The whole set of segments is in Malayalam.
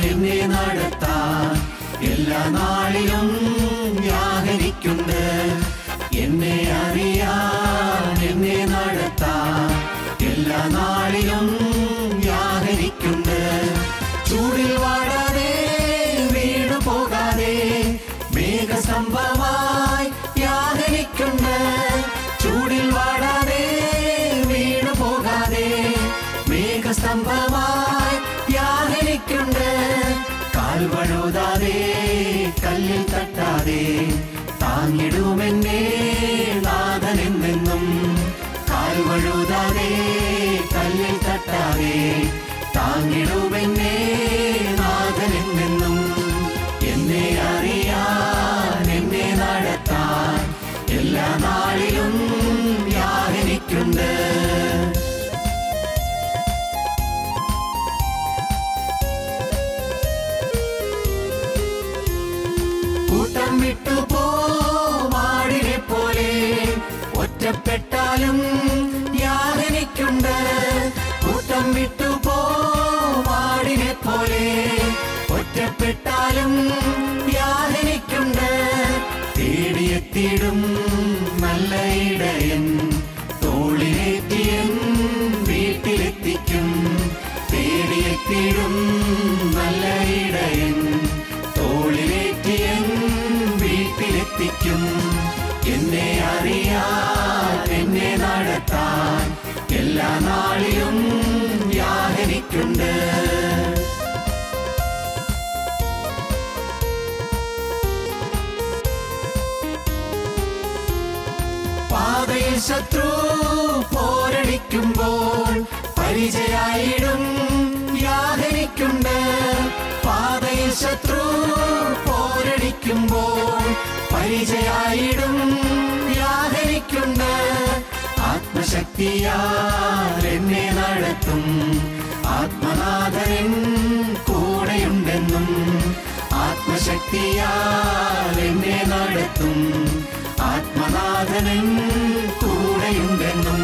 നിന്നെ നടത്താൻ എല്ലാ നാളിലും എല്ലാ നാളിലും വ്യാഹരിക്കുണ്ട് പാതയിൽ ശത്രു പോരടിക്കുമ്പോൾ പരിചയായിടും വ്യാഹരിക്കുണ്ട് പാതയിൽ ശത്രു പോരടിക്കുമ്പോൾ പരിചയായിടും വ്യാഹരിക്കുണ്ട് ശക്തിയാരെന്നെ നടത്തും ആത്മനാഥൻ കൂടെയുണ്ടെന്നും ആത്മശക്തിയാരെന്നെ നടത്തും ആത്മനാഥനൻ കൂടെയുണ്ടെന്നും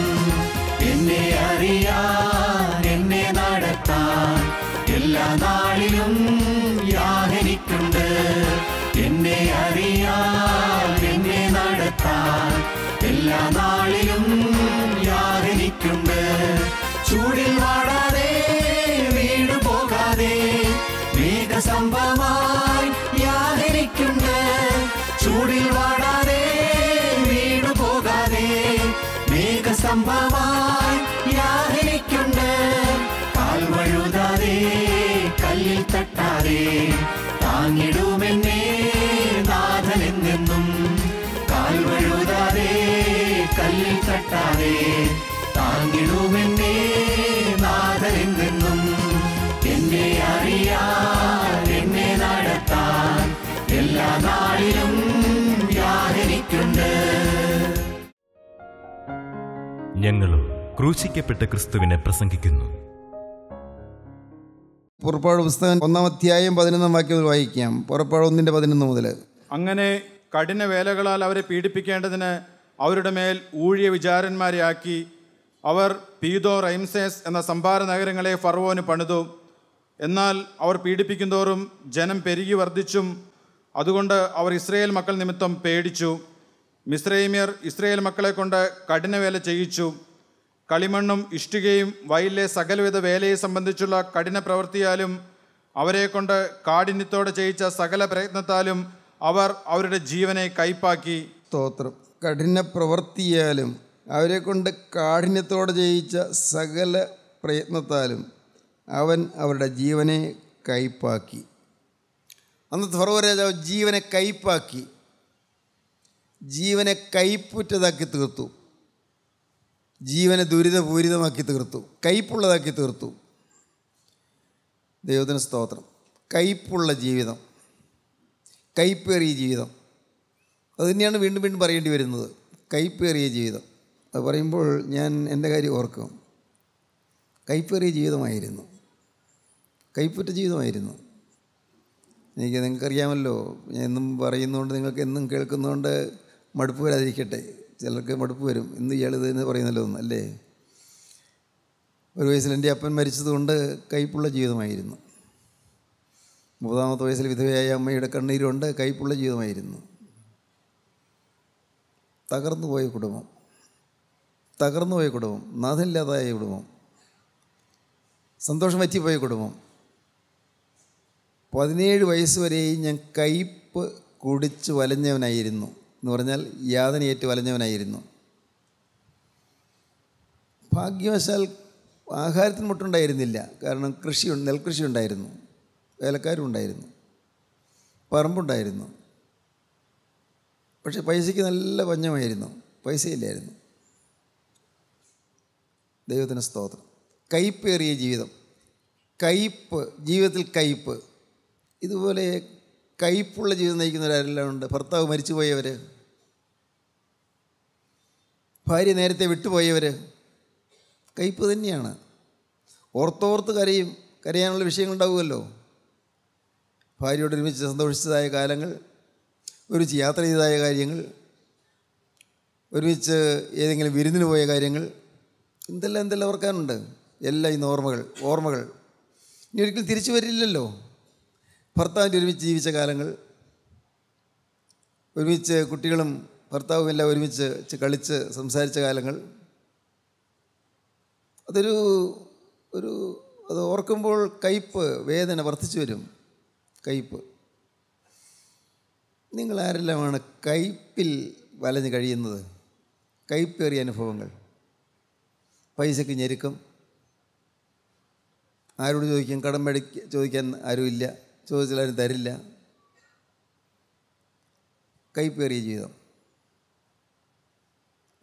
എന്നെ അറിയാൻ എന്നെ നടത്താൻ എല്ലാ നാളിലും ഞങ്ങളും ക്രൂശിക്കപ്പെട്ട ക്രിസ്തുവിനെ പ്രസംഗിക്കുന്നു പുറപ്പാട് പുസ്തകം ഒന്നാം അധ്യായം പതിനൊന്നാം വാക്യം വായിക്കാം പുറപ്പാട് ഒന്നിന്റെ പതിനൊന്ന് മുതൽ അങ്ങനെ കഠിന വേലകളാൽ അവരെ പീഡിപ്പിക്കേണ്ടതിന് അവരുടെ മേൽ ഊഴിയ വിചാരന്മാരെയാക്കി അവർ പീതോ റൈംസേസ് എന്ന സംഭാര നഗരങ്ങളെ ഫർവോന് പണിതു എന്നാൽ അവർ പീഡിപ്പിക്കുന്തോറും ജനം പെരുകി വർദ്ധിച്ചും അതുകൊണ്ട് അവർ ഇസ്രയേൽ മക്കൾ നിമിത്തം പേടിച്ചു മിസ്രൈമിയർ ഇസ്രയേൽ മക്കളെ കൊണ്ട് കഠിനവേല ചെയ്യിച്ചു കളിമണ്ണും ഇഷ്ടികയും വയലിലെ സകലവിധ വേലയെ സംബന്ധിച്ചുള്ള കഠിന പ്രവൃത്തിയാലും അവരെ കൊണ്ട് കാഠിന്യത്തോടെ ചെയ്യിച്ച സകല പ്രയത്നത്താലും അവർ അവരുടെ ജീവനെ കൈപ്പാക്കി സ്തോത്രം കഠിന പ്രവൃത്തിയാലും അവരെ കൊണ്ട് കാഠിന്യത്തോടെ ചെയ്യിച്ച സകല പ്രയത്നത്താലും അവൻ അവരുടെ ജീവനെ കൈപ്പാക്കി അന്ന് ഫറോ രാജാവ് ജീവനെ കൈപ്പാക്കി ജീവനെ കൈപ്പുറ്റതാക്കി തീർത്തു ജീവനെ ദുരിതപൂരിതമാക്കി തീർത്തു കൈപ്പുള്ളതാക്കി തീർത്തു ദൈവത്തിന് സ്തോത്രം കൈപ്പുള്ള ജീവിതം കൈപ്പേറിയ ജീവിതം അത് തന്നെയാണ് വീണ്ടും വീണ്ടും പറയേണ്ടി വരുന്നത് കൈപ്പേറിയ ജീവിതം അത് പറയുമ്പോൾ ഞാൻ എൻ്റെ കാര്യം ഓർക്കും കൈപ്പേറിയ ജീവിതമായിരുന്നു കൈപ്പുറ്റ ജീവിതമായിരുന്നു എനിക്ക് നിങ്ങൾക്കറിയാമല്ലോ ഞാൻ എന്നും പറയുന്നതുകൊണ്ട് നിങ്ങൾക്ക് എന്നും കേൾക്കുന്നതുകൊണ്ട് മടുപ്പ് വരാതിരിക്കട്ടെ ചിലർക്ക് മടുപ്പ് വരും ഇന്ന് ഇയാളിത് എന്ന് പറയുന്നല്ലോ ഒന്ന് അല്ലേ ഒരു വയസ്സിൽ എൻ്റെ അപ്പൻ മരിച്ചതുകൊണ്ട് കൈപ്പുള്ള ജീവിതമായിരുന്നു മുപ്പതാമത്തെ വയസ്സിൽ വിധവയായ അമ്മയുടെ കണ്ണീരുണ്ട് കൈപ്പുള്ള ജീവിതമായിരുന്നു തകർന്നു പോയ കുടുംബം തകർന്നു പോയ കുടുംബം നാഥനില്ലാതായ കുടുംബം സന്തോഷം വറ്റിപ്പോയ കുടുംബം പതിനേഴ് വയസ്സ് വരെയും ഞാൻ കയ്പ് കുടിച്ച് വലഞ്ഞവനായിരുന്നു എന്ന് പറഞ്ഞാൽ യാതനയേറ്റ് വലഞ്ഞവനായിരുന്നു ഭാഗ്യവശാൽ ആഹാരത്തിന് മുട്ടുണ്ടായിരുന്നില്ല കാരണം കൃഷി നെൽകൃഷി ഉണ്ടായിരുന്നു വേലക്കാരും ഉണ്ടായിരുന്നു പറമ്പുണ്ടായിരുന്നു പക്ഷേ പൈസയ്ക്ക് നല്ല പഞ്ഞമായിരുന്നു പൈസയില്ലായിരുന്നു ദൈവത്തിന് സ്തോത്രം കയ്പേറിയ ജീവിതം കയ്പ്പ് ജീവിതത്തിൽ കയ്പ്പ് ഇതുപോലെ കയ്പുള്ള ജീവിതം നയിക്കുന്നവരാരെല്ലാം ഉണ്ട് ഭർത്താവ് മരിച്ചുപോയവർ ഭാര്യ നേരത്തെ വിട്ടുപോയവർ കയ്പ് തന്നെയാണ് ഓർത്തോർത്ത് കരയും കരയാനുള്ള വിഷയങ്ങളുണ്ടാവുമല്ലോ ഭാര്യയോട് ഒരുമിച്ച് സന്തോഷിച്ചതായ കാലങ്ങൾ ഒരുമിച്ച് യാത്ര ചെയ്തതായ കാര്യങ്ങൾ ഒരുമിച്ച് ഏതെങ്കിലും വിരുന്നിന് പോയ കാര്യങ്ങൾ എന്തെല്ലാം എന്തെല്ലാം ഓർക്കാനുണ്ട് എല്ലാം ഇന്ന് ഓർമ്മകൾ ഓർമ്മകൾ ഇനി ഒരിക്കലും തിരിച്ചു വരില്ലല്ലോ ഭർത്താവിൻ്റെ ഒരുമിച്ച് ജീവിച്ച കാലങ്ങൾ ഒരുമിച്ച് കുട്ടികളും ഭർത്താവും എല്ലാം ഒരുമിച്ച് കളിച്ച് സംസാരിച്ച കാലങ്ങൾ അതൊരു ഒരു അത് ഓർക്കുമ്പോൾ കയ്പ്പ് വേദന വർദ്ധിച്ചു വരും കയ്പ്പ് നിങ്ങൾ ആരെല്ലാമാണ് കയ്പിൽ വലഞ്ഞു കഴിയുന്നത് കയ്പേറിയ അനുഭവങ്ങൾ പൈസയ്ക്ക് ഞെരുക്കം ആരോട് ചോദിക്കും കടം മേടിക്ക ചോദിക്കാൻ ആരുമില്ല ചോദിച്ചാൽ ആരും തരില്ല കയ്പേറിയ ജീവിതം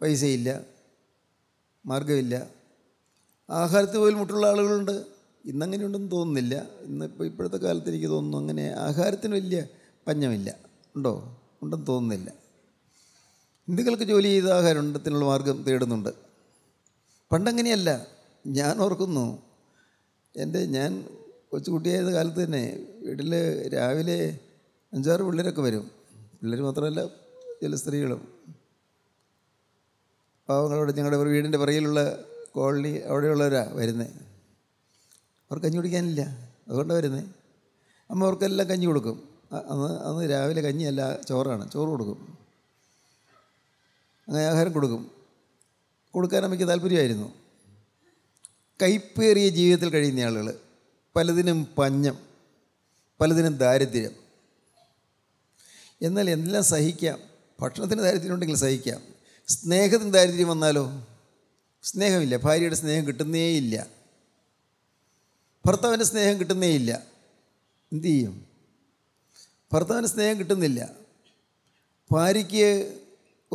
പൈസയില്ല മാർഗമില്ല ആഹാരത്തിൽ പോലും മുട്ടുള്ള ആളുകളുണ്ട് ഇന്നങ്ങനെ ഉണ്ടെന്ന് തോന്നുന്നില്ല ഇന്നിപ്പോൾ ഇപ്പോഴത്തെ കാലത്ത് എനിക്ക് തോന്നുന്നു അങ്ങനെ ആഹാരത്തിന് വലിയ പഞ്ഞമില്ല ഉണ്ടോ ഉണ്ടെന്ന് തോന്നുന്നില്ല ഹിന്ദുക്കൾക്ക് ജോലി ചെയ്ത ആഹാരം ഉണ്ടത്തിനുള്ള മാർഗം തേടുന്നുണ്ട് പണ്ടങ്ങനെയല്ല ഞാൻ ഓർക്കുന്നു എൻ്റെ ഞാൻ കൊച്ചുകുട്ടിയായ കാലത്ത് തന്നെ വീട്ടിൽ രാവിലെ അഞ്ചാറ് പിള്ളേരൊക്കെ വരും പിള്ളേർ മാത്രമല്ല ചില സ്ത്രീകളും പാവങ്ങളോട് ഞങ്ങളുടെ ഒരു വീടിൻ്റെ പുറകിലുള്ള കോളനി അവിടെയുള്ളവരാണ് വരുന്നത് അവർക്ക് കഞ്ഞി കുടിക്കാനില്ല അതുകൊണ്ടാണ് വരുന്നത് അമ്മ അവർക്കെല്ലാം കഞ്ഞി കൊടുക്കും അന്ന് അന്ന് രാവിലെ കഞ്ഞിയല്ല ചോറാണ് ചോറ് കൊടുക്കും അങ്ങനെ ആഹാരം കൊടുക്കും കൊടുക്കാൻ അമ്മയ്ക്ക് താല്പര്യമായിരുന്നു കൈപ്പേറിയ ജീവിതത്തിൽ കഴിയുന്ന ആളുകൾ പലതിനും പഞ്ഞം പലതിനും ദാരിദ്ര്യം എന്നാൽ എല്ലാം സഹിക്കാം ഭക്ഷണത്തിന് ദാരിദ്ര്യം ഉണ്ടെങ്കിൽ സഹിക്കാം സ്നേഹത്തിന് ദാരിദ്ര്യം വന്നാലോ സ്നേഹമില്ല ഭാര്യയുടെ സ്നേഹം കിട്ടുന്നേയില്ല ഭർത്താവിൻ്റെ സ്നേഹം കിട്ടുന്നേയില്ല എന്തു ചെയ്യും ഭർത്താവിന് സ്നേഹം കിട്ടുന്നില്ല ഭാര്യയ്ക്ക്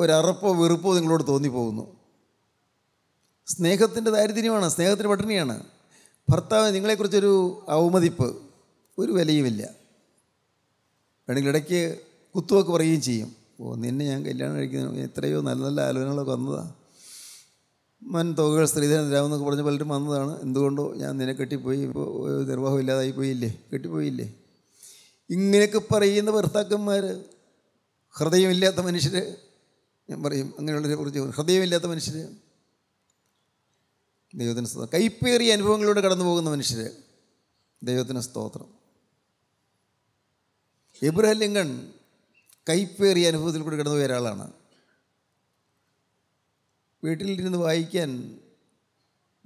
ഒരറപ്പോ വെറുപ്പോ നിങ്ങളോട് തോന്നിപ്പോകുന്നു സ്നേഹത്തിൻ്റെ ദാരിദ്ര്യമാണ് സ്നേഹത്തിൻ്റെ പട്ടിണിയാണ് ഭർത്താവ് നിങ്ങളെക്കുറിച്ചൊരു അവമതിപ്പ് ഒരു വിലയുമില്ല വേണമെങ്കിൽ ഇടയ്ക്ക് കുത്തുവൊക്കെ പറയുകയും ചെയ്യും ഓ നിന്നെ ഞാൻ കല്യാണം കഴിക്കുന്നു എത്രയോ നല്ല നല്ല ആലോചനകളൊക്കെ വന്നതാണ് മൻ തുകകൾ സ്ത്രീധനം തരാമെന്നൊക്കെ പറഞ്ഞ് പലരും വന്നതാണ് എന്തുകൊണ്ടോ ഞാൻ നിന്നെ കെട്ടിപ്പോയി ഇപ്പോൾ നിർവാഹം ഇല്ലാതായി പോയില്ലേ കെട്ടിപ്പോയില്ലേ ഇങ്ങനെയൊക്കെ പറയുന്ന ഭർത്താക്കന്മാർ ഹൃദയമില്ലാത്ത മനുഷ്യർ ഞാൻ പറയും അങ്ങനെയുള്ളവരെ കുറിച്ച് ഹൃദയമില്ലാത്ത മനുഷ്യർ ദൈവത്തിന് സ്തോത്രം കൈപ്പേറിയ അനുഭവങ്ങളിലൂടെ കടന്നു പോകുന്ന മനുഷ്യർ ദൈവത്തിന് സ്തോത്രം എബ്രഹലിംഗൺ കൈപ്പേറിയ അനുഭവത്തിൽ കൂടി കിടന്നു പോയ ഒരാളാണ് വീട്ടിലിരുന്ന് വായിക്കാൻ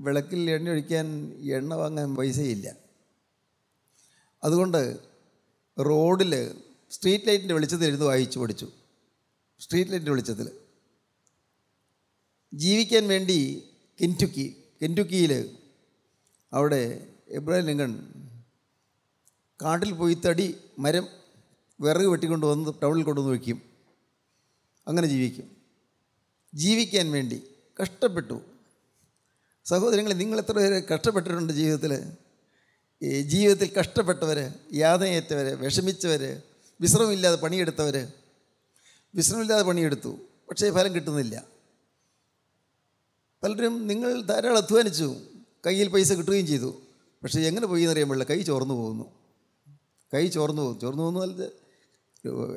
വിളക്കിൽ എണ്ണ ഒഴിക്കാൻ എണ്ണ വാങ്ങാൻ പൈസയില്ല അതുകൊണ്ട് റോഡിൽ സ്ട്രീറ്റ് ലൈറ്റിൻ്റെ വെളിച്ചത്തിൽ ഇരുന്ന് വായിച്ചു പഠിച്ചു സ്ട്രീറ്റ് ലൈറ്റിൻ്റെ വെളിച്ചത്തിൽ ജീവിക്കാൻ വേണ്ടി കെൻറ്റുക്കി കെൻറ്റുക്കിയിൽ അവിടെ എബ്രഹാം ലിങ്കൺ കാട്ടിൽ പോയി തടി മരം വിറക് വെട്ടിക്കൊണ്ട് വന്ന് ടൗണിൽ കൊണ്ടുവന്ന് വയ്ക്കും അങ്ങനെ ജീവിക്കും ജീവിക്കാൻ വേണ്ടി കഷ്ടപ്പെട്ടു സഹോദരങ്ങളെ നിങ്ങൾ എത്ര പേര് കഷ്ടപ്പെട്ടിട്ടുണ്ട് ജീവിതത്തിൽ ഈ ജീവിതത്തിൽ കഷ്ടപ്പെട്ടവർ യാതനയേറ്റവർ വിഷമിച്ചവർ വിശ്രമമില്ലാതെ പണിയെടുത്തവർ വിശ്രമമില്ലാതെ പണിയെടുത്തു പക്ഷേ ഫലം കിട്ടുന്നില്ല പലരും നിങ്ങൾ ധാരാളം അധ്വാനിച്ചു കയ്യിൽ പൈസ കിട്ടുകയും ചെയ്തു പക്ഷേ എങ്ങനെ പോയി എന്നറിയാൻ പാടില്ല കൈ ചോർന്നു പോകുന്നു കൈ ചോർന്നു പോകും ചോർന്നു പോകുന്നു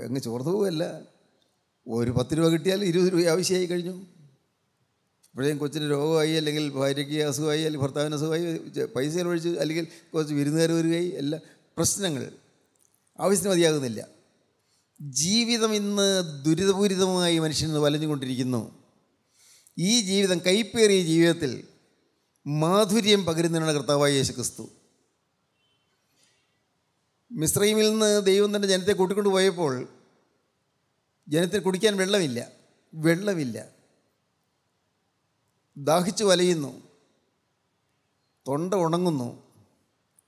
എങ്ങ് ചോർന്ന് പോവല്ല ഒരു പത്ത് രൂപ കിട്ടിയാൽ ഇരുപത് രൂപ ആവശ്യമായി കഴിഞ്ഞു ഇപ്പോഴേയും കൊച്ചിന് രോഗമായി അല്ലെങ്കിൽ ഭാര്യയ്ക്ക് അസുഖമായി അല്ലെങ്കിൽ ഭർത്താവിന് അസുഖമായി പൈസ ചെലവഴിച്ച് അല്ലെങ്കിൽ കുറച്ച് വിരുന്നുകാർ വരികയായി എല്ലാ പ്രശ്നങ്ങൾ ആവശ്യത്തിന് മതിയാകുന്നില്ല ജീവിതം ഇന്ന് ദുരിതപൂരിതമായി ഇന്ന് വലഞ്ഞുകൊണ്ടിരിക്കുന്നു ഈ ജീവിതം കൈപ്പേറിയ ജീവിതത്തിൽ മാധുര്യം പകരുന്നതിനാണ് കർത്താവായ യേശു ക്രിസ്തു മിശ്രീമിൽ നിന്ന് ദൈവം തന്നെ ജനത്തെ കൂട്ടിക്കൊണ്ട് പോയപ്പോൾ ജനത്തിന് കുടിക്കാൻ വെള്ളമില്ല വെള്ളമില്ല ദാഹിച്ചു വലയുന്നു തൊണ്ട ഉണങ്ങുന്നു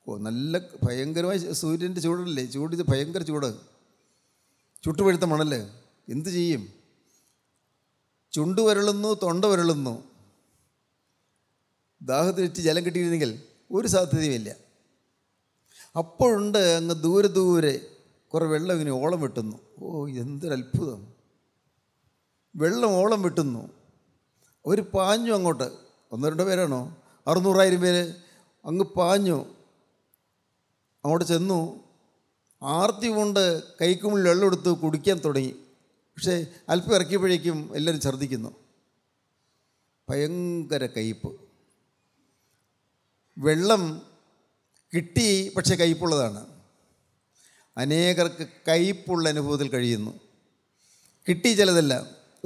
ഓ നല്ല ഭയങ്കരമായ സൂര്യൻ്റെ ചൂടല്ലേ ചൂട് ഇത് ഭയങ്കര ചൂട് ചുട്ടുപഴുത്ത മണൽ എന്തു ചെയ്യും ചുണ്ടു വരളുന്നു തൊണ്ട വരളുന്നു ദാഹത്തിനിട്ട് ജലം കിട്ടിയിരുന്നെങ്കിൽ ഒരു സാധ്യതയുമില്ല അപ്പോഴുണ്ട് അങ്ങ് ദൂരെ ദൂരെ കുറേ വെള്ളം ഇങ്ങനെ ഓളം വെട്ടുന്നു ഓ എന്തൊരത്ഭുതം വെള്ളം ഓളം വെട്ടുന്നു അവർ പാഞ്ഞു അങ്ങോട്ട് ഒന്ന് രണ്ട് പേരാണോ അറുന്നൂറായിരം പേര് അങ്ങ് പാഞ്ഞു അങ്ങോട്ട് ചെന്നു ആർത്തി കൊണ്ട് കൈക്കുമുള്ളിൽ വെള്ളം എടുത്ത് കുടിക്കാൻ തുടങ്ങി പക്ഷേ അല്പം ഇറക്കിയപ്പോഴേക്കും എല്ലാവരും ഛർദ്ദിക്കുന്നു ഭയങ്കര കയ്പ്പ് വെള്ളം കിട്ടി പക്ഷേ കയ്പുള്ളതാണ് അനേകർക്ക് കയ്പുള്ള അനുഭവത്തിൽ കഴിയുന്നു കിട്ടി ചിലതല്ല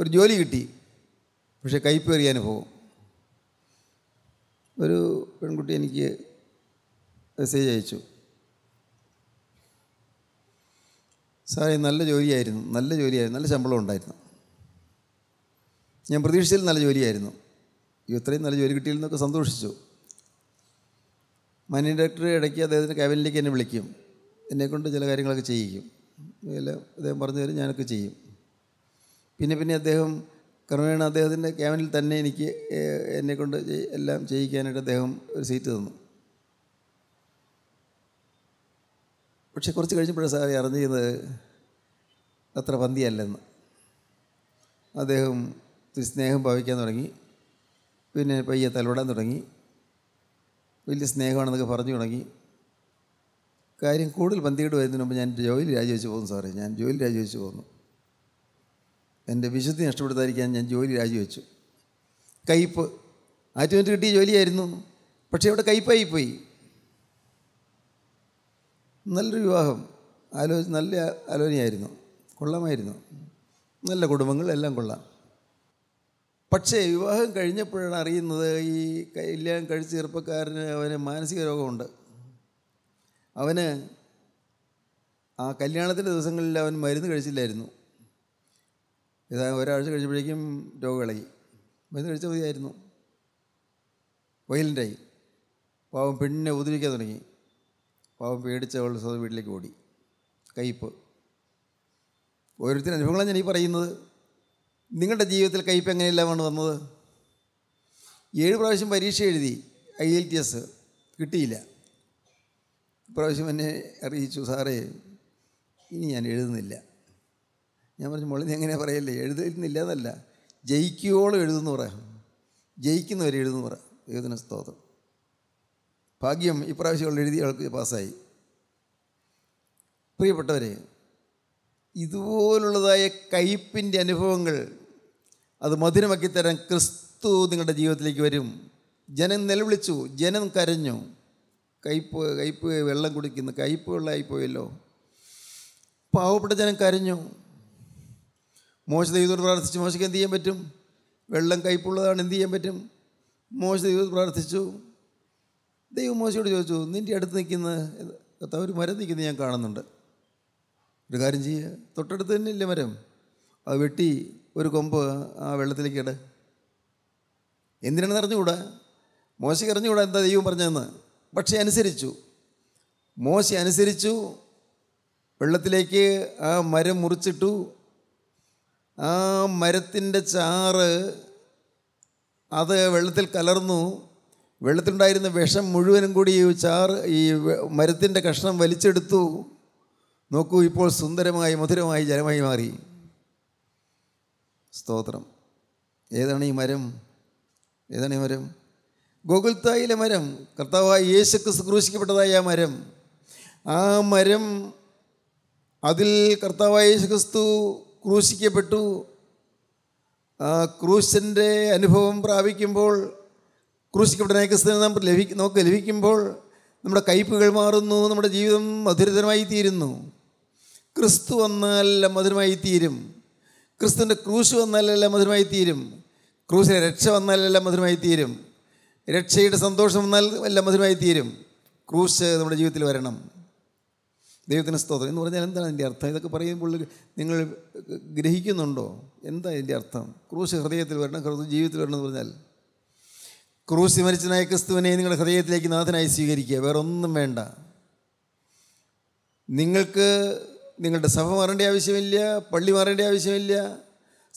ഒരു ജോലി കിട്ടി പക്ഷേ കയ്പേറിയ അനുഭവം ഒരു പെൺകുട്ടി എനിക്ക് മെസ്സേജ് അയച്ചു സാറേ നല്ല ജോലിയായിരുന്നു നല്ല ജോലിയായിരുന്നു നല്ല ശമ്പളം ഉണ്ടായിരുന്നു ഞാൻ പ്രതീക്ഷിച്ചതിൽ നല്ല ജോലിയായിരുന്നു ഇത്രയും നല്ല ജോലി കിട്ടിയില്ലെന്നൊക്കെ സന്തോഷിച്ചു മാന്യ ഡയറക്ടർ ഇടയ്ക്ക് അദ്ദേഹത്തിൻ്റെ ക്യാബിനിലേക്ക് എന്നെ വിളിക്കും എന്നെക്കൊണ്ട് ചില കാര്യങ്ങളൊക്കെ ചെയ്യിക്കും എല്ലാം അദ്ദേഹം പറഞ്ഞു തരും ഞാനൊക്കെ ചെയ്യും പിന്നെ പിന്നെ അദ്ദേഹം ക്രമേണ അദ്ദേഹത്തിൻ്റെ ക്യാബിനിൽ തന്നെ എനിക്ക് എന്നെക്കൊണ്ട് എല്ലാം ചെയ്യിക്കാനായിട്ട് അദ്ദേഹം ഒരു സീറ്റ് തന്നു പക്ഷെ കുറച്ച് കഴിഞ്ഞപ്പോഴാണ് സാറി അറിഞ്ഞു ചെയ്യുന്നത് അത്ര പന്തിയല്ലെന്ന് അദ്ദേഹം സ്നേഹം ഭാവിക്കാൻ തുടങ്ങി പിന്നെ പയ്യെ തലവിടാൻ തുടങ്ങി വലിയ സ്നേഹമാണെന്നൊക്കെ പറഞ്ഞു തുടങ്ങി കാര്യം കൂടുതൽ പന്തികേട് വരുന്നതിന് മുമ്പ് ഞാൻ ജോലി രാജിവെച്ച് പോകുന്നു സാറേ ഞാൻ ജോലി രാജിവെച്ച് പോകുന്നു എൻ്റെ വിശുദ്ധി നഷ്ടപ്പെടുത്താതിരിക്കാൻ ഞാൻ ജോലി രാജിവെച്ചു കയ്പ് ആറ്റുമാറ്റ് കിട്ടിയ ജോലിയായിരുന്നു പക്ഷേ അവിടെ പോയി നല്ലൊരു വിവാഹം ആലോചന നല്ല ആലോചനയായിരുന്നു കൊള്ളാമായിരുന്നു നല്ല കുടുംബങ്ങൾ എല്ലാം കൊള്ളാം പക്ഷേ വിവാഹം കഴിഞ്ഞപ്പോഴാണ് അറിയുന്നത് ഈ കല്യാണം കഴിച്ച ചെറുപ്പക്കാരന് അവന് മാനസിക രോഗമുണ്ട് അവന് ആ കല്യാണത്തിൻ്റെ ദിവസങ്ങളിൽ അവൻ മരുന്ന് കഴിച്ചില്ലായിരുന്നു ഏതാ ഒരാഴ്ച കഴിച്ചപ്പോഴേക്കും രോഗം ഇളകി മരുന്ന് കഴിച്ച മതിയായിരുന്നു വയലിൻ്റായി പാവം പെണ്ണിനെ ഉദരിക്കാൻ തുടങ്ങി പാവം പേടിച്ച അവൾ സ്വന്തം വീട്ടിലേക്ക് ഓടി കയ്പ് ഓരോരുത്തരുടെ അനുഭവങ്ങളാണ് ഞാൻ ഈ പറയുന്നത് നിങ്ങളുടെ ജീവിതത്തിൽ കയ്പ് എങ്ങനെയെല്ലാമാണ് വന്നത് ഏഴ് പ്രാവശ്യം പരീക്ഷ എഴുതി ഐ എൽ ടി എസ് കിട്ടിയില്ല ഇപ്രാവശ്യം എന്നെ അറിയിച്ചു സാറേ ഇനി ഞാൻ എഴുതുന്നില്ല ഞാൻ പറഞ്ഞു മോളിനെ എങ്ങനെ പറയല്ലേ എഴുതുന്നില്ല എന്നല്ല ജയിക്കുവോളം എഴുതുന്നു പറയാം ജയിക്കുന്നവർ എഴുതുന്നു പറ ഏതിന സ്തോത്രം ഭാഗ്യം ഇപ്രാവശ്യം ഉള്ള എഴുതിയ ആൾക്ക് പാസ്സായി പ്രിയപ്പെട്ടവരെ ഇതുപോലുള്ളതായ കയ്പിൻ്റെ അനുഭവങ്ങൾ അത് മധുരമാക്കി തരാൻ ക്രിസ്തു നിങ്ങളുടെ ജീവിതത്തിലേക്ക് വരും ജനം നിലവിളിച്ചു ജനം കരഞ്ഞു കയ്പ് കയ്പ് വെള്ളം കുടിക്കുന്നു കയ്പ് പോയല്ലോ പാവപ്പെട്ട ജനം കരഞ്ഞു മോശ ദൈവത്തോട് പ്രാർത്ഥിച്ചു മോശയ്ക്ക് എന്ത് ചെയ്യാൻ പറ്റും വെള്ളം കയ്പുള്ളതാണ് എന്ത് ചെയ്യാൻ പറ്റും മോശ ദൈവത്തോട് പ്രാർത്ഥിച്ചു ദൈവം മോശയോട് ചോദിച്ചു നിൻ്റെ അടുത്ത് നിൽക്കുന്ന കത്താവ് ഒരു മരം നിൽക്കുന്നത് ഞാൻ കാണുന്നുണ്ട് ഒരു കാര്യം ചെയ്യുക തൊട്ടടുത്ത് തന്നെയല്ലേ മരം അത് വെട്ടി ഒരു കൊമ്പ് ആ വെള്ളത്തിലേക്ക് ഇട എന്തിനാണ് അറിഞ്ഞുകൂടെ മോശയ്ക്ക് അറിഞ്ഞുകൂടെ എന്താ ദൈവം പറഞ്ഞതെന്ന് പക്ഷേ അനുസരിച്ചു മോശ അനുസരിച്ചു വെള്ളത്തിലേക്ക് ആ മരം മുറിച്ചിട്ടു ആ മരത്തിൻ്റെ ചാറ് അത് വെള്ളത്തിൽ കലർന്നു വെള്ളത്തിലുണ്ടായിരുന്ന വിഷം മുഴുവനും കൂടി ഈ ചാറ് ഈ മരത്തിൻ്റെ കഷ്ണം വലിച്ചെടുത്തു നോക്കൂ ഇപ്പോൾ സുന്ദരമായി മധുരമായി ജലമായി മാറി സ്തോത്രം ഏതാണ് ഈ മരം ഏതാണ് ഈ മരം ഗോകുൽത്തായിലെ മരം കർത്താവായ യേശുക്ക് ക്രൂശിക്കപ്പെട്ടതായ ആ മരം ആ മരം അതിൽ കർത്താവായ യേശുക്രിസ്തു ക്രൂശിക്കപ്പെട്ടു ആ ക്രൂശൻ്റെ അനുഭവം പ്രാപിക്കുമ്പോൾ ക്രൂശിക്കപ്പെട്ട ക്രിസ്തുവിനെ നമുക്ക് ലഭി നമുക്ക് ലഭിക്കുമ്പോൾ നമ്മുടെ കയ്പുകൾ മാറുന്നു നമ്മുടെ ജീവിതം മധുരതരമായി തീരുന്നു ക്രിസ്തു വന്നാൽ മധുരമായി തീരും ക്രിസ്തുവിൻ്റെ ക്രൂശ് വന്നാലല്ല മധുരമായി തീരും ക്രൂശിലെ രക്ഷ വന്നാലല്ല മധുരമായി തീരും രക്ഷയുടെ സന്തോഷം വന്നാൽ എല്ലാം മധുരമായി തീരും ക്രൂശ് നമ്മുടെ ജീവിതത്തിൽ വരണം ദൈവത്തിന് സ്തോത്രം എന്ന് പറഞ്ഞാൽ എന്താണ് അതിൻ്റെ അർത്ഥം ഇതൊക്കെ പറയുമ്പോൾ നിങ്ങൾ ഗ്രഹിക്കുന്നുണ്ടോ എന്താ ഇതിൻ്റെ അർത്ഥം ക്രൂശ് ഹൃദയത്തിൽ വരണം ക്രൂശ് ജീവിതത്തിൽ വരണം എന്ന് പറഞ്ഞാൽ ക്രൂശ് മരിച്ചനായ ക്രിസ്തുവിനെ നിങ്ങളുടെ ഹൃദയത്തിലേക്ക് നാഥനായി സ്വീകരിക്കുക വേറൊന്നും ഒന്നും വേണ്ട നിങ്ങൾക്ക് നിങ്ങളുടെ സഭ മാറേണ്ട ആവശ്യമില്ല പള്ളി മാറേണ്ട ആവശ്യമില്ല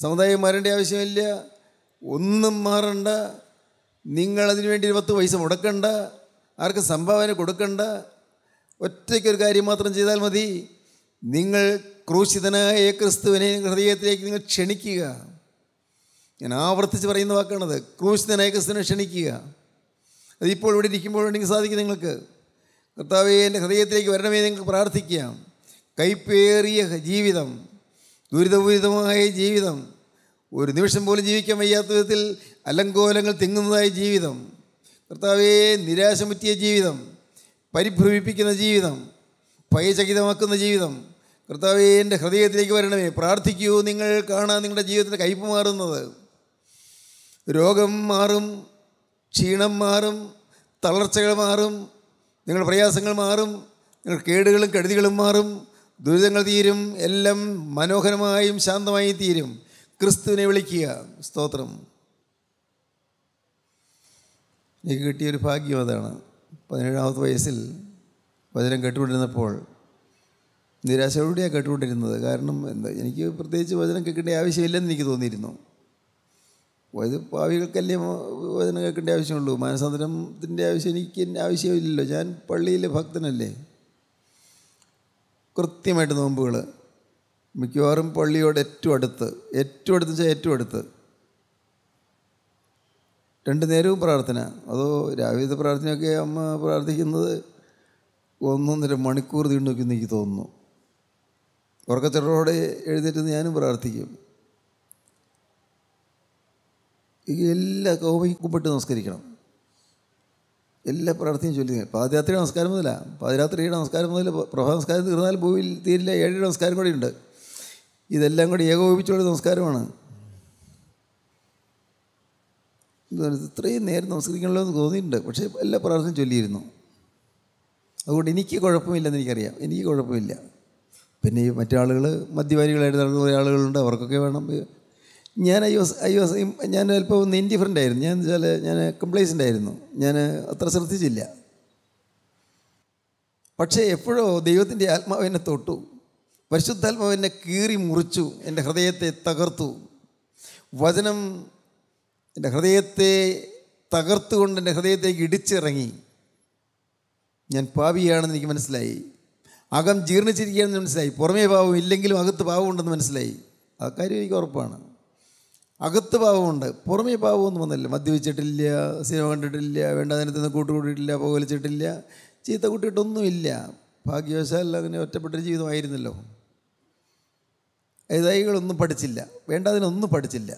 സമുദായം മാറേണ്ട ആവശ്യമില്ല ഒന്നും മാറണ്ട നിങ്ങളതിനു വേണ്ടി ഒരു പത്ത് പൈസ മുടക്കണ്ട ആർക്കും സംഭാവന കൊടുക്കണ്ട ഒറ്റയ്ക്കൊരു കാര്യം മാത്രം ചെയ്താൽ മതി നിങ്ങൾ ക്രൂശിതനായ ക്രിസ്തുവിനെ ഹൃദയത്തിലേക്ക് നിങ്ങൾ ക്ഷണിക്കുക ഞാൻ ആവർത്തിച്ച് പറയുന്ന വാക്കാണത് ക്രൂശിതനായ ക്രിസ്തുവിനെ ക്ഷണിക്കുക അതിപ്പോൾ ഇവിടെ ഇരിക്കുമ്പോഴുണ്ടെങ്കിൽ സാധിക്കും നിങ്ങൾക്ക് കർത്താവ് എൻ്റെ ഹൃദയത്തിലേക്ക് വരണമേ നിങ്ങൾക്ക് പ്രാർത്ഥിക്കാം കൈപ്പേറിയ ജീവിതം ദുരിതപൂരിതമായ ജീവിതം ഒരു നിമിഷം പോലും ജീവിക്കാൻ വയ്യാത്ത വിധത്തിൽ അലങ്കോലങ്ങൾ തിങ്ങുന്നതായ ജീവിതം കർത്താവേ പറ്റിയ ജീവിതം പരിഭ്രമിപ്പിക്കുന്ന ജീവിതം പയചകിതമാക്കുന്ന ജീവിതം കർത്താവേ എൻ്റെ ഹൃദയത്തിലേക്ക് വരണമേ പ്രാർത്ഥിക്കൂ നിങ്ങൾ കാണാൻ നിങ്ങളുടെ ജീവിതത്തിൻ്റെ കയ്പ് മാറുന്നത് രോഗം മാറും ക്ഷീണം മാറും തളർച്ചകൾ മാറും നിങ്ങളുടെ പ്രയാസങ്ങൾ മാറും നിങ്ങളുടെ കേടുകളും കെടുതികളും മാറും ദുരിതങ്ങൾ തീരും എല്ലാം മനോഹരമായും ശാന്തമായും തീരും ക്രിസ്തുവിനെ വിളിക്കുക സ്തോത്രം എനിക്ക് കിട്ടിയൊരു ഭാഗ്യം അതാണ് പതിനേഴാമത്തെ വയസ്സിൽ വചനം കേട്ടുകൊണ്ടിരുന്നപ്പോൾ നിരാശയോടെയാണ് കേട്ടുകൊണ്ടിരുന്നത് കാരണം എന്താ എനിക്ക് പ്രത്യേകിച്ച് വചനം കേൾക്കേണ്ട ആവശ്യമില്ലെന്ന് എനിക്ക് തോന്നിയിരുന്നു അതായത് ഭാവികൾക്കല്ലേ വചനം കേൾക്കേണ്ട ആവശ്യമുള്ളൂ മാനസാന്തരത്തിൻ്റെ ആവശ്യം എനിക്ക് ആവശ്യമില്ലല്ലോ ഞാൻ പള്ളിയിലെ ഭക്തനല്ലേ കൃത്യമായിട്ട് നോമ്പുകൾ മിക്കവാറും പള്ളിയോട് ഏറ്റവും അടുത്ത് ഏറ്റവും അടുത്ത് വെച്ചാൽ ഏറ്റവും അടുത്ത് രണ്ട് നേരവും പ്രാർത്ഥന അതോ രാവിലത്തെ പ്രാർത്ഥനയൊക്കെ അമ്മ പ്രാർത്ഥിക്കുന്നത് ഒന്നൊന്നര മണിക്കൂർ തീണ്ടു നോക്കി എനിക്ക് തോന്നുന്നു ഉറക്കച്ചടോടെ എഴുന്നേറ്റ് ഞാനും പ്രാർത്ഥിക്കും എല്ലാ കൗമിക്കുംപെട്ട് നമസ്കരിക്കണം എല്ലാ പ്രാർത്ഥനയും ചൊല്ലി പാതിരാത്രി നമസ്കാരം മുതല പാതിരാത്രിയുടെ നമസ്കാരം മുതൽ പ്രഭാത നമസ്കാരം തീർന്നാൽ ഭൂമിയിൽ തീരില്ല ഏഴര നമസ്കാരം കൂടി ഉണ്ട് ഇതെല്ലാം കൂടി ഏകോപിപ്പിച്ചുള്ള നമസ്കാരമാണ് ഇത്രയും നേരം നമസ്കരിക്കണമല്ലോ എന്ന് തോന്നിയിട്ടുണ്ട് പക്ഷേ എല്ലാ പ്രാർത്ഥനയും ചൊല്ലിയിരുന്നു അതുകൊണ്ട് എനിക്ക് കുഴപ്പമില്ലെന്ന് എനിക്കറിയാം എനിക്ക് കുഴപ്പമില്ല പിന്നെ ഈ മറ്റാളുകൾ മദ്യവാരികളായിട്ട് നടക്കുന്ന ആളുകളുണ്ട് അവർക്കൊക്കെ വേണം ഞാൻ ഐ വാസ് ഐ വാസ് ഞാൻ അല്പം ഒന്ന് ഇൻഡിഫറൻ്റ് ആയിരുന്നു ഞാൻ വെച്ചാൽ ഞാൻ കംപ്ലൈൻസിൻ്റ് ആയിരുന്നു ഞാൻ അത്ര ശ്രദ്ധിച്ചില്ല പക്ഷേ എപ്പോഴോ ദൈവത്തിൻ്റെ ആത്മാവ് എന്നെ തൊട്ടു പരിശുദ്ധാത്മാവ് എന്നെ കീറി മുറിച്ചു എൻ്റെ ഹൃദയത്തെ തകർത്തു വചനം എൻ്റെ ഹൃദയത്തെ തകർത്തുകൊണ്ട് എൻ്റെ ഹൃദയത്തേക്ക് ഇടിച്ചിറങ്ങി ഞാൻ പാവിയാണെന്ന് എനിക്ക് മനസ്സിലായി അകം ജീർണിച്ചിരിക്കുകയാണെന്ന് മനസ്സിലായി പുറമേ പാവം ഇല്ലെങ്കിലും അകത്ത് പാവമുണ്ടെന്ന് മനസ്സിലായി ആ കാര്യം എനിക്ക് ഉറപ്പാണ് അകത്ത് പാവമുണ്ട് പുറമേ ഒന്നും വന്നില്ല മദ്യപിച്ചിട്ടില്ല സിനിമ കണ്ടിട്ടില്ല വേണ്ട അതിനകത്ത് നിന്ന് കൂട്ടുകൂടിയിട്ടില്ല പുകവലിച്ചിട്ടില്ല ചീത്ത കൂട്ടിയിട്ടൊന്നുമില്ല ഭാഗ്യവശാൽ അങ്ങനെ ഒറ്റപ്പെട്ടൊരു ജീവിതമായിരുന്നല്ലോ ഏതായികളൊന്നും പഠിച്ചില്ല വേണ്ട അതിനൊന്നും പഠിച്ചില്ല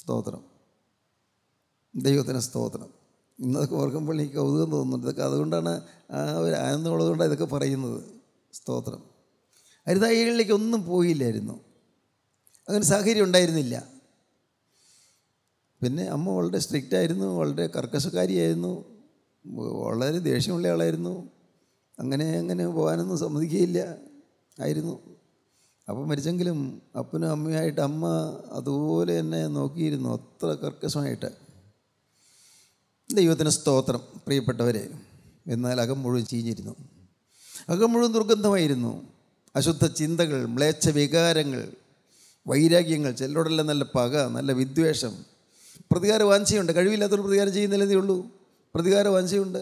സ്തോത്രം ദൈവത്തിന് സ്തോത്രം ഇന്നതൊക്കെ ഓർക്കുമ്പോൾ എനിക്ക് കൗതുകം തോന്നുന്നുണ്ട് ഇതൊക്കെ അതുകൊണ്ടാണ് ആ ഒരു ആനന്ദമുള്ളതുകൊണ്ടാണ് ഇതൊക്കെ പറയുന്നത് സ്തോത്രം ഹരിതായികളിലേക്ക് ഒന്നും പോയില്ലായിരുന്നു അങ്ങനെ സാഹചര്യം ഉണ്ടായിരുന്നില്ല പിന്നെ അമ്മ വളരെ സ്ട്രിക്റ്റ് ആയിരുന്നു വളരെ കർക്കശക്കാരിയായിരുന്നു വളരെ ദേഷ്യമുള്ള ആളായിരുന്നു അങ്ങനെ അങ്ങനെ പോകാനൊന്നും സമ്മതിക്കുകയില്ല ആയിരുന്നു അപ്പം മരിച്ചെങ്കിലും അപ്പനും അമ്മയായിട്ട് അമ്മ അതുപോലെ എന്നെ നോക്കിയിരുന്നു അത്ര കർക്കശമായിട്ട് ദൈവത്തിന് സ്തോത്രം പ്രിയപ്പെട്ടവരെ എന്നാൽ അകം മുഴുവൻ ചീഞ്ഞിരുന്നു അകം മുഴുവൻ ദുർഗന്ധമായിരുന്നു അശുദ്ധ ചിന്തകൾ മ്ലേച്ഛ വികാരങ്ങൾ വൈരാഗ്യങ്ങൾ ചിലരോടെല്ലാം നല്ല പക നല്ല വിദ്വേഷം പ്രതികാര വാഞ്ചയുണ്ട് കഴിവില്ലാത്തൊരു പ്രതികാരം ചെയ്യുന്നില്ലേ ഉള്ളൂ പ്രതികാര വാഞ്ചയുണ്ട്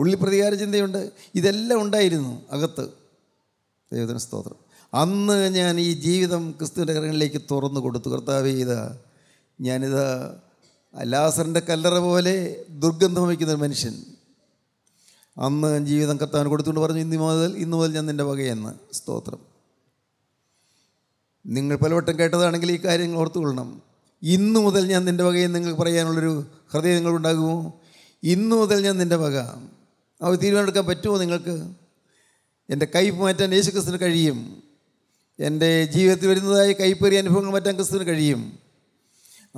ഉള്ളി പ്രതികാര ചിന്തയുണ്ട് ഇതെല്ലാം ഉണ്ടായിരുന്നു അകത്ത് ദൈവത്തിന് സ്തോത്രം അന്ന് ഞാൻ ഈ ജീവിതം ക്രിസ്തുവിൻ്റെ കരങ്ങളിലേക്ക് തുറന്നു കൊടുത്തു കർത്താവ് ചെയ്ത ഞാനിത് ലാസറിൻ്റെ കല്ലറ പോലെ ദുർഗന്ധം വഹിക്കുന്ന ഒരു മനുഷ്യൻ അന്ന് ജീവിതം കർത്താവിന് കൊടുത്തുകൊണ്ട് പറഞ്ഞു ഇന്ന് മുതൽ ഇന്ന് മുതൽ ഞാൻ നിൻ്റെ വകയെന്ന് സ്തോത്രം നിങ്ങൾ പലവട്ടം കേട്ടതാണെങ്കിൽ ഈ കാര്യങ്ങൾ ഓർത്തുകൊള്ളണം ഇന്നു മുതൽ ഞാൻ നിൻ്റെ വകയെന്ന് നിങ്ങൾക്ക് പറയാനുള്ളൊരു ഹൃദയം നിങ്ങളുണ്ടാകുമോ ഇന്നു മുതൽ ഞാൻ നിൻ്റെ വക അവ തീരുമാനമെടുക്കാൻ പറ്റുമോ നിങ്ങൾക്ക് എൻ്റെ കൈപ്പ് മാറ്റാൻ യേശു ക്രിസ്തുവിന് കഴിയും എൻ്റെ ജീവിതത്തിൽ വരുന്നതായ കൈപ്പേറിയ അനുഭവങ്ങൾ മാറ്റാൻ ക്രിസ്തുവിന് കഴിയും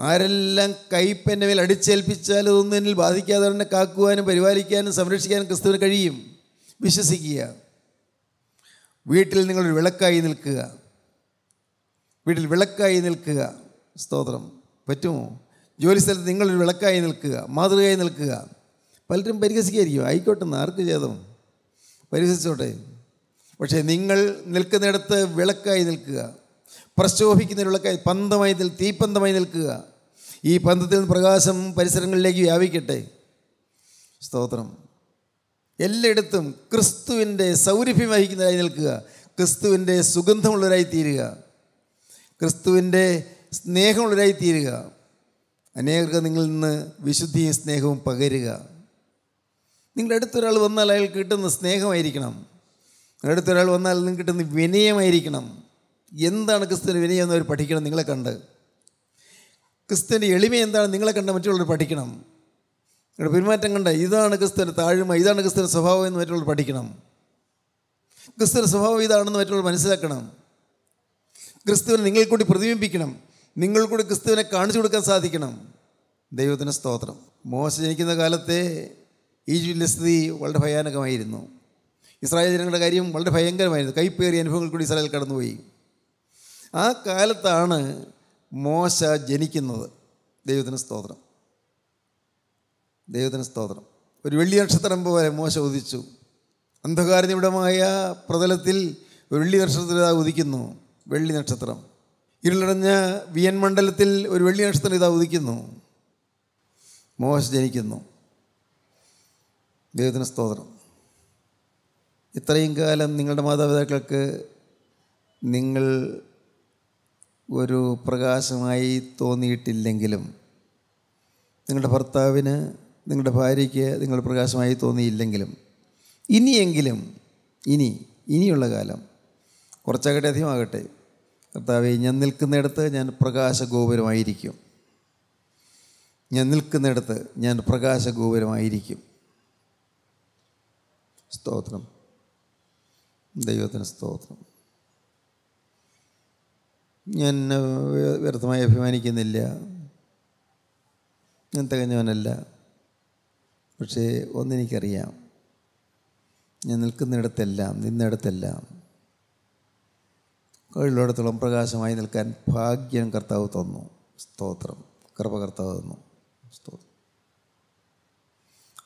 ആരെല്ലാം കയ്പ് എൻ്റെ മേൽ അടിച്ചേൽപ്പിച്ചാൽ അതൊന്നും എന്നിൽ ബാധിക്കാതെ തന്നെ കാക്കുവാനും പരിപാലിക്കാനും സംരക്ഷിക്കാനും ക്രിസ്തുവിന് കഴിയും വിശ്വസിക്കുക വീട്ടിൽ നിങ്ങളൊരു വിളക്കായി നിൽക്കുക വീട്ടിൽ വിളക്കായി നിൽക്കുക സ്തോത്രം പറ്റുമോ ജോലി സ്ഥലത്ത് നിങ്ങളൊരു വിളക്കായി നിൽക്കുക മാതൃകയായി നിൽക്കുക പലരും പരിഹസിക്കായിരിക്കും ആയിക്കോട്ടെ ആർക്ക് ചെയ്തോ പരിഹസിച്ചോട്ടെ പക്ഷേ നിങ്ങൾ നിൽക്കുന്നിടത്ത് വിളക്കായി നിൽക്കുക പ്രശോഭിക്കുന്ന വിളക്കായി പന്തമായി നിൽ തീപ്പന്തമായി നിൽക്കുക ഈ പന്തത്തിൽ നിന്ന് പ്രകാശം പരിസരങ്ങളിലേക്ക് വ്യാപിക്കട്ടെ സ്തോത്രം എല്ലായിടത്തും ക്രിസ്തുവിൻ്റെ സൗരഭ്യം വഹിക്കുന്നതായി നിൽക്കുക ക്രിസ്തുവിൻ്റെ സുഗന്ധമുള്ളവരായി തീരുക ക്രിസ്തുവിൻ്റെ സ്നേഹമുള്ളവരായി തീരുക അനേകർക്ക് നിങ്ങളിൽ നിന്ന് വിശുദ്ധിയും സ്നേഹവും പകരുക നിങ്ങളുടെ അടുത്തൊരാൾ വന്നാൽ അയാൾ കിട്ടുന്ന സ്നേഹമായിരിക്കണം നിങ്ങളുടെ അടുത്തൊരാൾ വന്നാൽ നിന്ന് കിട്ടുന്ന വിനയമായിരിക്കണം എന്താണ് ക്രിസ്തുവിൻ്റെ വിനയം എന്നവർ പഠിക്കണം നിങ്ങളെ കണ്ട് ക്രിസ്തുവിൻ്റെ എളിമ എന്താണ് നിങ്ങളെ കണ്ട് മറ്റുള്ളവർ പഠിക്കണം നിങ്ങളുടെ പെരുമാറ്റം കണ്ട് ഇതാണ് ക്രിസ്തുവിൻ്റെ താഴ്മ ഇതാണ് ക്രിസ്തുവിൻ്റെ സ്വഭാവം എന്ന് മറ്റുള്ളവർ പഠിക്കണം ക്രിസ്തുവിൻ്റെ സ്വഭാവം ഇതാണെന്ന് മറ്റുള്ളവർ മനസ്സിലാക്കണം ക്രിസ്തുവിനെ നിങ്ങൾ കൂടി പ്രതിബിംബിക്കണം നിങ്ങൾ കൂടെ ക്രിസ്തുവിനെ കാണിച്ചു കൊടുക്കാൻ സാധിക്കണം ദൈവത്തിന് സ്തോത്രം മോശ ജനിക്കുന്ന കാലത്തെ ഈജിപ്തിലെ സ്ഥിതി വളരെ ഭയാനകമായിരുന്നു ഇസ്രായേൽ ജനങ്ങളുടെ കാര്യം വളരെ ഭയങ്കരമായിരുന്നു കൈപ്പേറിയ അനുഭവങ്ങൾ കൂടി ഇസ്രായേൽ കടന്നുപോയി ആ കാലത്താണ് മോശ ജനിക്കുന്നത് ദൈവത്തിന് സ്തോത്രം ദൈവത്തിന് സ്തോത്രം ഒരു വെള്ളി നക്ഷത്രം പോലെ മോശ ഉദിച്ചു അന്ധകാരനിമിടമായ പ്രതലത്തിൽ വെള്ളി നക്ഷത്രം ഉദിക്കുന്നു വെള്ളി നക്ഷത്രം ഇരുളടഞ്ഞ വിയൻ മണ്ഡലത്തിൽ ഒരു വെള്ളി നക്ഷത്രം ഉദിക്കുന്നു മോഹസ് ജനിക്കുന്നു ദൈവത്തിന് സ്തോത്രം ഇത്രയും കാലം നിങ്ങളുടെ മാതാപിതാക്കൾക്ക് നിങ്ങൾ ഒരു പ്രകാശമായി തോന്നിയിട്ടില്ലെങ്കിലും നിങ്ങളുടെ ഭർത്താവിന് നിങ്ങളുടെ ഭാര്യയ്ക്ക് നിങ്ങൾ പ്രകാശമായി തോന്നിയില്ലെങ്കിലും ഇനിയെങ്കിലും ഇനി ഇനിയുള്ള കാലം കുറച്ചാകട്ടെ അധികമാകട്ടെ കർത്താവ് ഞാൻ നിൽക്കുന്നിടത്ത് ഞാൻ പ്രകാശഗോപുരമായിരിക്കും ഞാൻ നിൽക്കുന്നിടത്ത് ഞാൻ പ്രകാശഗോപുരമായിരിക്കും സ്തോത്രം ദൈവത്തിന് സ്തോത്രം ഞാൻ വ്യർത്ഥമായി അഭിമാനിക്കുന്നില്ല ഞാൻ തികഞ്ഞവനല്ല പക്ഷേ ഒന്നെനിക്കറിയാം ഞാൻ നിൽക്കുന്നിടത്തെല്ലാം നിന്നിടത്തെല്ലാം കഴിവുള്ളിടത്തോളം പ്രകാശമായി നിൽക്കാൻ ഭാഗ്യം കർത്താവ് തന്നു സ്തോത്രം കൃപ കർത്താവ് തന്നു സ്തോത്രം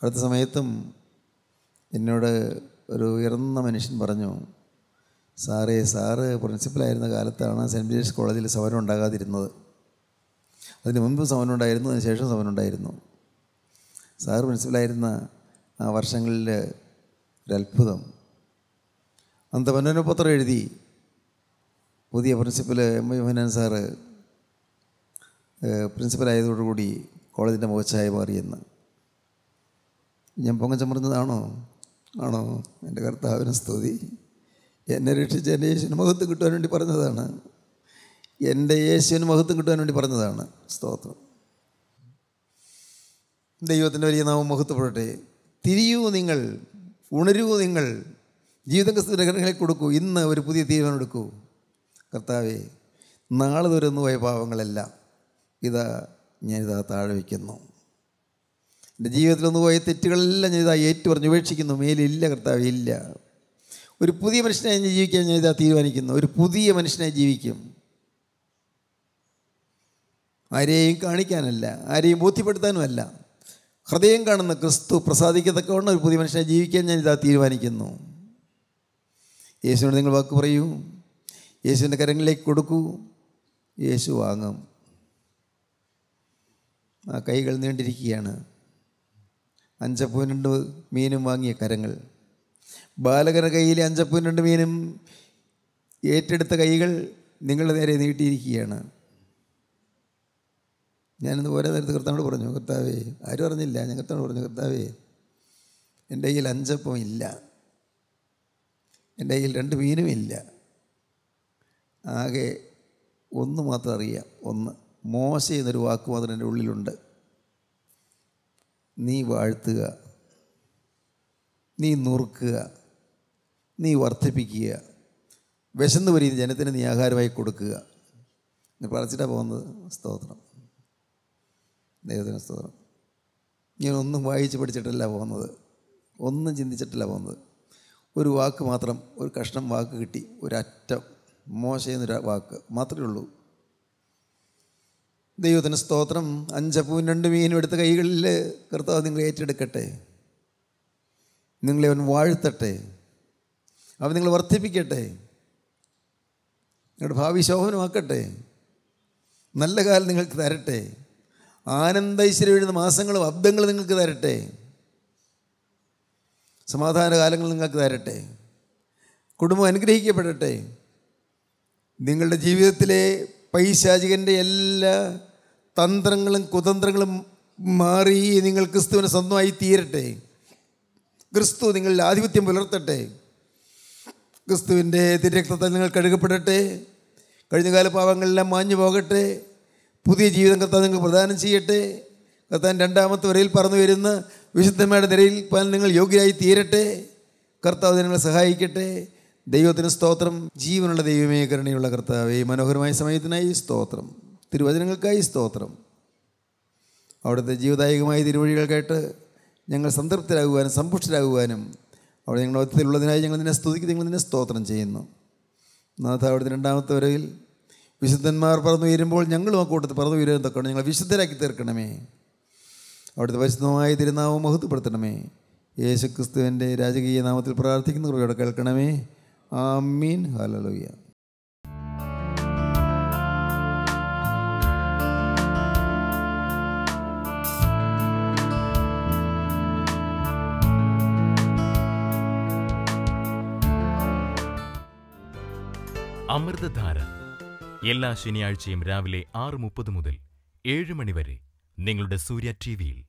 അടുത്ത സമയത്തും എന്നോട് ഒരു ഉയർന്ന മനുഷ്യൻ പറഞ്ഞു സാറേ സാറ് പ്രിൻസിപ്പലായിരുന്ന കാലത്താണ് സെൻറ്റ് ജേംസ് കോളേജിൽ സമരം ഉണ്ടാകാതിരുന്നത് അതിന് മുൻപ് സമരം ഉണ്ടായിരുന്നു അതിന് ശേഷം സമരം ഉണ്ടായിരുന്നു സാറ് പ്രിൻസിപ്പലായിരുന്ന ആ വർഷങ്ങളിൽ ഒരത്ഭുതം മനോരമ പത്രം എഴുതി പുതിയ principal M V Mohanan sir പ്രിൻസിപ്പലായതോടുകൂടി കോളേജിൻ്റെ മുഖച്ഛായ മാറിയെന്ന് ഞാൻ പൊങ്ങച്ചം പറഞ്ഞതാണോ ആണോ എൻ്റെ കർത്താവിനെ സ്തുതി എന്നെ രക്ഷിച്ച് എൻ്റെ യേശുവിന് മഹത്വം കിട്ടുവാൻ വേണ്ടി പറഞ്ഞതാണ് എൻ്റെ യേശുവിന് മഹത്വം കിട്ടുവാൻ വേണ്ടി പറഞ്ഞതാണ് സ്തോത്രം ദൈവത്തിൻ്റെ വലിയ നാമം മഹത്വപ്പെടട്ടെ തിരിയൂ നിങ്ങൾ ഉണരൂ നിങ്ങൾ ജീവിതം ക്രിസ്തുവിൻ്റെ കൊടുക്കൂ ഇന്ന് ഒരു പുതിയ തീരുമാനം എടുക്കൂ കർത്താവെ നാളെ തുരുന്ന പോയ പാവങ്ങളെല്ലാം ഇതാ ഞാനിതാ താഴെ വയ്ക്കുന്നു എൻ്റെ ജീവിതത്തിലൊന്നു പോയ തെറ്റുകളെല്ലാം ഞാനിതാ പറഞ്ഞ് ഉപേക്ഷിക്കുന്നു മേലില്ല കർത്താവ് ഇല്ല ഒരു പുതിയ മനുഷ്യനായി ജീവിക്കാൻ ഞാനിതാ തീരുമാനിക്കുന്നു ഒരു പുതിയ മനുഷ്യനായി ജീവിക്കും ആരെയും കാണിക്കാനല്ല ആരെയും ബോധ്യപ്പെടുത്താനുമല്ല ഹൃദയം കാണുന്ന ക്രിസ്തു പ്രസാദിക്കത്തക്കവണ്ണം ഒരു പുതിയ മനുഷ്യനെ ജീവിക്കാൻ ഞാൻ ഇതാ തീരുമാനിക്കുന്നു യേശുവിനോട് നിങ്ങൾ വാക്ക് പറയൂ യേശുവിൻ്റെ കരങ്ങളിലേക്ക് കൊടുക്കൂ യേശു വാങ്ങും ആ കൈകൾ നീണ്ടിരിക്കുകയാണ് അഞ്ചപ്പൂ രണ്ട് മീനും വാങ്ങിയ കരങ്ങൾ ബാലകരുടെ കയ്യിലെ അഞ്ചപ്പൂ രണ്ട് മീനും ഏറ്റെടുത്ത കൈകൾ നിങ്ങളുടെ നേരെ നീട്ടിയിരിക്കുകയാണ് ഞാനിന്ന് ഓരോ നേരത്ത് കർത്താവോട് പറഞ്ഞു കർത്താവേ ആരും അറിഞ്ഞില്ല ഞാൻ കർത്താവോട് പറഞ്ഞു കർത്താവേ എൻ്റെ കയ്യിൽ അഞ്ചപ്പം ഇല്ല എൻ്റെ കയ്യിൽ രണ്ട് മീനും ഇല്ല ആകെ ഒന്ന് മാത്രം അറിയാം ഒന്ന് മോശ എന്നൊരു വാക്ക് മാത്രം എൻ്റെ ഉള്ളിലുണ്ട് നീ വാഴ്ത്തുക നീ നുറുക്കുക നീ വർദ്ധിപ്പിക്കുക വിശന്ന് വരിയുന്ന ജനത്തിന് നീ ആഹാരമായി കൊടുക്കുക എന്ന് പറച്ചിട്ടാണ് പോകുന്നത് സ്തോത്രം ദൈവത്തിന് സ്തോത്രം ഞാൻ ഒന്നും വായിച്ച് പഠിച്ചിട്ടല്ല പോകുന്നത് ഒന്നും ചിന്തിച്ചിട്ടല്ല പോകുന്നത് ഒരു വാക്ക് മാത്രം ഒരു കഷ്ണം വാക്ക് കിട്ടി ഒരറ്റം മോശ എന്നൊരു വാക്ക് മാത്രമേ ഉള്ളൂ ദൈവത്തിന് സ്തോത്രം അഞ്ചപ്പൂവും രണ്ട് മീനും എടുത്ത കൈകളിൽ കർത്താവ് നിങ്ങളെ ഏറ്റെടുക്കട്ടെ നിങ്ങളെ അവൻ വാഴ്ത്തട്ടെ അവൻ നിങ്ങൾ വർദ്ധിപ്പിക്കട്ടെ നിങ്ങളുടെ ഭാവി ശോഭനമാക്കട്ടെ നല്ല കാലം നിങ്ങൾക്ക് തരട്ടെ ആനന്ദൈശ്വര്യം എഴുതുന്ന മാസങ്ങളും അബ്ദങ്ങളും നിങ്ങൾക്ക് തരട്ടെ സമാധാന കാലങ്ങൾ നിങ്ങൾക്ക് തരട്ടെ കുടുംബം അനുഗ്രഹിക്കപ്പെടട്ടെ നിങ്ങളുടെ ജീവിതത്തിലെ പൈശാചികൻ്റെ എല്ലാ തന്ത്രങ്ങളും കുതന്ത്രങ്ങളും മാറി നിങ്ങൾ ക്രിസ്തുവിന് സ്വന്തമായി തീരട്ടെ ക്രിസ്തു നിങ്ങളിൽ ആധിപത്യം പുലർത്തട്ടെ ക്രിസ്തുവിൻ്റെ തിരക്തത്തിൽ നിങ്ങൾ കഴുകപ്പെടട്ടെ കഴിഞ്ഞ കാല പാവങ്ങളെല്ലാം മാഞ്ഞു പോകട്ടെ പുതിയ ജീവിതം കർത്താവ് നിങ്ങൾ പ്രദാനം ചെയ്യട്ടെ കർത്താൻ രണ്ടാമത്തെ വരയിൽ പറന്നു വരുന്ന വിശുദ്ധമ്മയുടെ നിരയിൽ നിങ്ങൾ യോഗ്യരായി തീരട്ടെ കർത്താവ് നിങ്ങളെ സഹായിക്കട്ടെ ദൈവത്തിന് സ്തോത്രം ജീവനുള്ള ദൈവമേ കരുണയുള്ള കർത്താവേ മനോഹരമായ സമയത്തിനായി സ്തോത്രം തിരുവചനങ്ങൾക്കായി സ്തോത്രം അവിടുത്തെ ജീവദായകമായ തിരുവഴികൾ കേട്ട് ഞങ്ങൾ സംതൃപ്തരാകുവാനും സമ്പുഷ്ടരാകുവാനും അവിടെ ഞങ്ങളുടെ ഒത്തിരിയുള്ളതിനായി ഞങ്ങൾ നിന്നെ സ്തുതിക്കും ഞങ്ങൾ നിന്നെ സ്തോത്രം ചെയ്യുന്നു നാഥ അവിടുത്തെ രണ്ടാമത്തെ വരവിൽ വിശുദ്ധന്മാർ പറന്നു വരുമ്പോൾ ഞങ്ങളും ആ കൂട്ടത്തിൽ പറന്നു ഉയരാൻ തക്കണം ഞങ്ങൾ വിശുദ്ധരാക്കി തീർക്കണമേ അവിടുത്തെ പരിശുദ്ധമായ തിരുനാമം മഹത്വപ്പെടുത്തണമേ യേശുക്രിസ്തുവിൻ്റെ രാജകീയ നാമത്തിൽ പ്രാർത്ഥിക്കുന്നവരോട് കേൾക്കണമേ ആമീൻ ഹലലുയ്യ അമൃതധാര എല്ലാ ശനിയാഴ്ചയും രാവിലെ ആറ് മുപ്പത് മുതൽ ഏഴ് മണിവരെ നിങ്ങളുടെ സൂര്യ ടി വിയിൽ